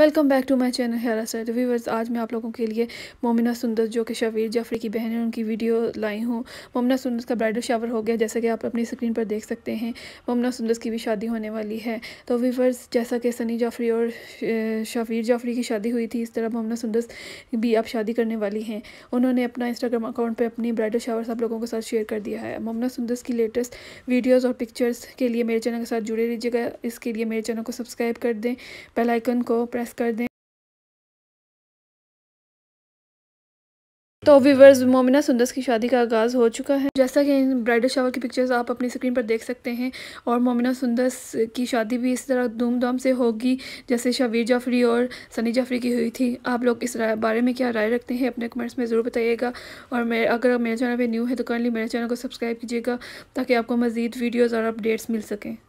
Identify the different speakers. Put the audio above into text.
Speaker 1: welcome back to my channel Hera sir viewers आज मैं आप लोगों के लिए मोमिना सुंदर जो कि शवीर जाफरी की बहन है उनकी वीडियो लाई हूँ मोमिना सुंदर का ब्राइडल शावर हो गया जैसा कि आप अपनी स्क्रीन पर देख सकते हैं मोमिना सुंदर की भी शादी होने वाली है तो व्यूवर्स जैसा कि सनी जाफरी और शवीर जाफरी की शादी हुई थी इस तरह मोमिना सुंदर भी अब शादी करने वाली हैं उन्होंने अपना इंस्टाग्राम अकाउंट पर अपनी ब्राइडल शावर सब लोगों के साथ शेयर कर दिया है मोमिना सुंदर की लेटेस्ट वीडियोज़ और पिक्चर्स के लिए मेरे चैनल के साथ जुड़े रहिएगा इसके लिए मेरे चैनल को सब्सक्राइब कर दें बेलाइकन को
Speaker 2: प्रेस प्रेस कर दें तो व्यूवर्स
Speaker 1: मोमिना सुंदस की शादी का आगाज़ हो चुका है जैसा कि इन ब्राइडल शावर की पिक्चर्स आप अपनी स्क्रीन पर देख सकते हैं और मोमिना सुंदस की शादी भी इस तरह धूमधाम से होगी जैसे शबीर जाफरी और सनी जाफरी की हुई थी आप लोग इस बारे में क्या राय रखते हैं अपने कमेंट्स में ज़रूर बताइएगा और मेरे अगर मेरे चैनल पर न्यू है तो कर्नली मेरे चैनल को सब्सक्राइब कीजिएगा ताकि आपको मज़ीद वीडियोज़ और अपडेट्स मिल सकें